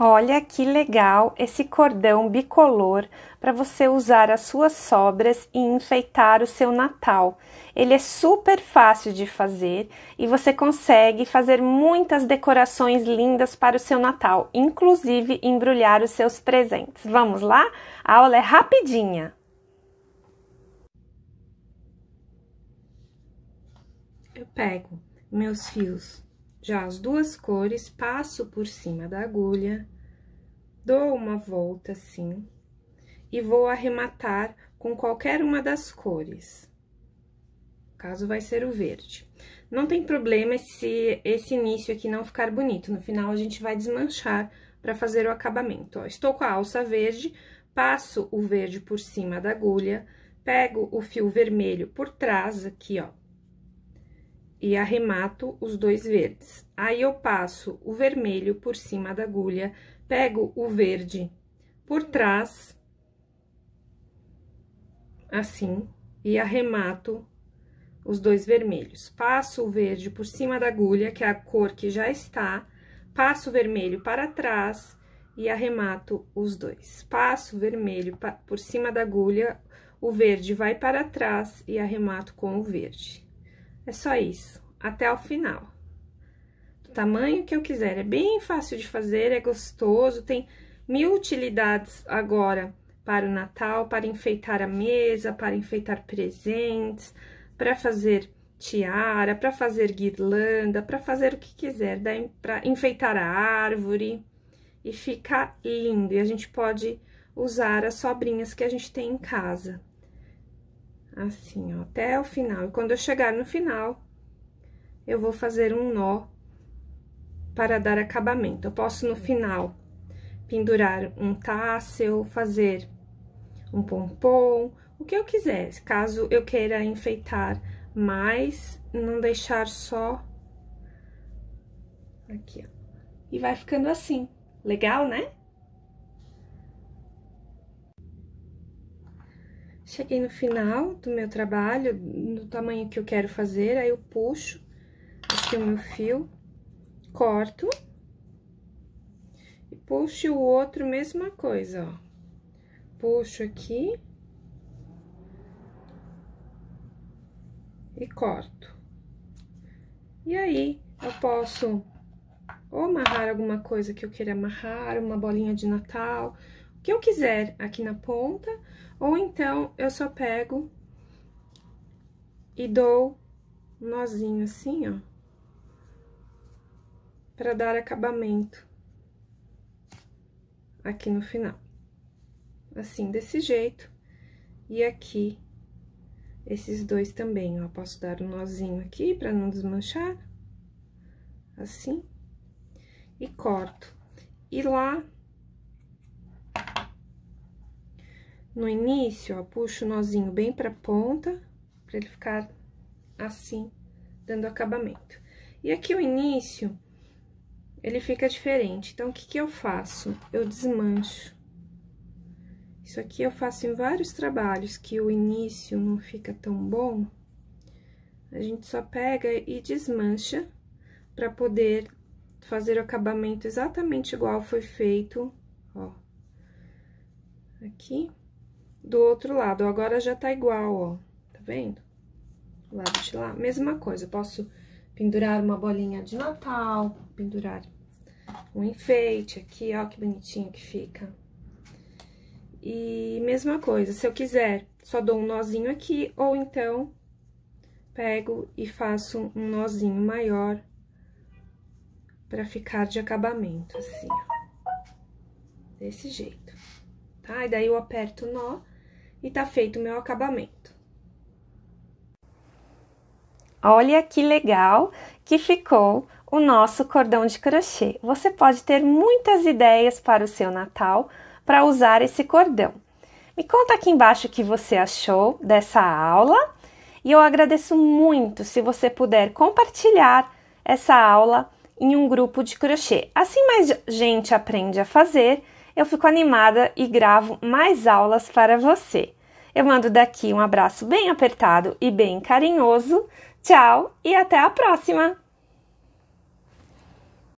Olha que legal esse cordão bicolor para você usar as suas sobras e enfeitar o seu Natal. Ele é super fácil de fazer e você consegue fazer muitas decorações lindas para o seu Natal, inclusive embrulhar os seus presentes. Vamos lá? A aula é rapidinha. Eu pego meus fios já as duas cores, passo por cima da agulha, dou uma volta assim, e vou arrematar com qualquer uma das cores. No caso, vai ser o verde. Não tem problema se esse início aqui não ficar bonito, no final a gente vai desmanchar para fazer o acabamento. Ó, estou com a alça verde, passo o verde por cima da agulha, pego o fio vermelho por trás aqui, ó, e arremato os dois verdes. Aí, eu passo o vermelho por cima da agulha, pego o verde por trás, assim, e arremato os dois vermelhos. Passo o verde por cima da agulha, que é a cor que já está, passo o vermelho para trás e arremato os dois. Passo o vermelho por cima da agulha, o verde vai para trás e arremato com o verde. É só isso, até o final. Do tamanho que eu quiser, é bem fácil de fazer, é gostoso, tem mil utilidades agora para o Natal, para enfeitar a mesa, para enfeitar presentes, para fazer tiara, para fazer guirlanda, para fazer o que quiser, para enfeitar a árvore e fica lindo. E a gente pode usar as sobrinhas que a gente tem em casa assim, ó, até o final. E quando eu chegar no final, eu vou fazer um nó para dar acabamento. Eu posso, no final, pendurar um tassel, fazer um pompom, o que eu quiser. Caso eu queira enfeitar mais, não deixar só aqui, ó. E vai ficando assim. Legal, né? Cheguei no final do meu trabalho, no tamanho que eu quero fazer, aí eu puxo aqui o meu fio, corto e puxo o outro, mesma coisa, ó. Puxo aqui e corto. E aí, eu posso ou amarrar alguma coisa que eu queira amarrar, uma bolinha de Natal, que eu quiser aqui na ponta, ou então eu só pego e dou um nozinho assim, ó, para dar acabamento aqui no final. Assim, desse jeito. E aqui, esses dois também, ó, posso dar um nozinho aqui para não desmanchar, assim, e corto. E lá no início, ó, puxo o nozinho bem pra ponta, pra ele ficar assim, dando acabamento. E aqui o início, ele fica diferente. Então, o que que eu faço? Eu desmancho. Isso aqui eu faço em vários trabalhos que o início não fica tão bom. A gente só pega e desmancha para poder fazer o acabamento exatamente igual foi feito, ó. Aqui do outro lado. Agora já tá igual, ó, tá vendo? lado de lá, mesma coisa. Eu posso pendurar uma bolinha de Natal, pendurar um enfeite aqui, ó, que bonitinho que fica. E mesma coisa, se eu quiser, só dou um nozinho aqui, ou então pego e faço um nozinho maior para ficar de acabamento, assim, ó. Desse jeito, tá? E daí eu aperto o nó e tá feito o meu acabamento. Olha que legal que ficou o nosso cordão de crochê. Você pode ter muitas ideias para o seu Natal para usar esse cordão. Me conta aqui embaixo o que você achou dessa aula e eu agradeço muito se você puder compartilhar essa aula em um grupo de crochê. Assim mais gente aprende a fazer eu fico animada e gravo mais aulas para você. Eu mando daqui um abraço bem apertado e bem carinhoso. Tchau e até a próxima!